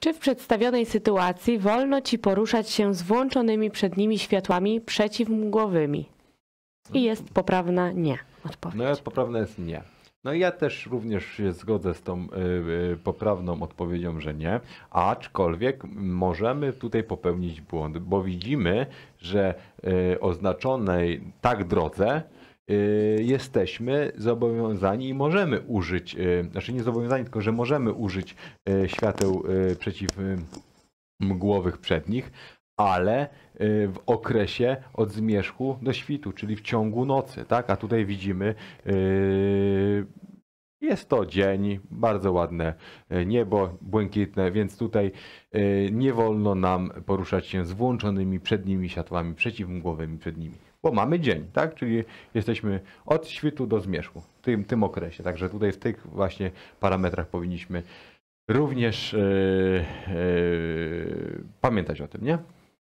Czy w przedstawionej sytuacji wolno ci poruszać się z włączonymi przed nimi światłami przeciwmgłowymi? I jest poprawna nie odpowiedź. No jest poprawna jest nie. No ja też również się zgodzę z tą yy, poprawną odpowiedzią, że nie, aczkolwiek możemy tutaj popełnić błąd, bo widzimy, że yy, oznaczonej tak drodze Y, jesteśmy zobowiązani i możemy użyć, y, znaczy nie zobowiązani, tylko że możemy użyć y, świateł przeciwmgłowych przednich, ale w okresie od zmierzchu do świtu, czyli w ciągu nocy, tak? A tutaj widzimy jest to dzień, bardzo ładne e, niebo, błękitne, więc tutaj e, nie wolno nam poruszać się z włączonymi przednimi światłami przeciwmgłowymi przednimi, bo mamy dzień, tak? Czyli jesteśmy od świtu do zmierzchu w tym, tym okresie. Także tutaj w tych właśnie parametrach powinniśmy również yy, yy, pamiętać o tym, nie?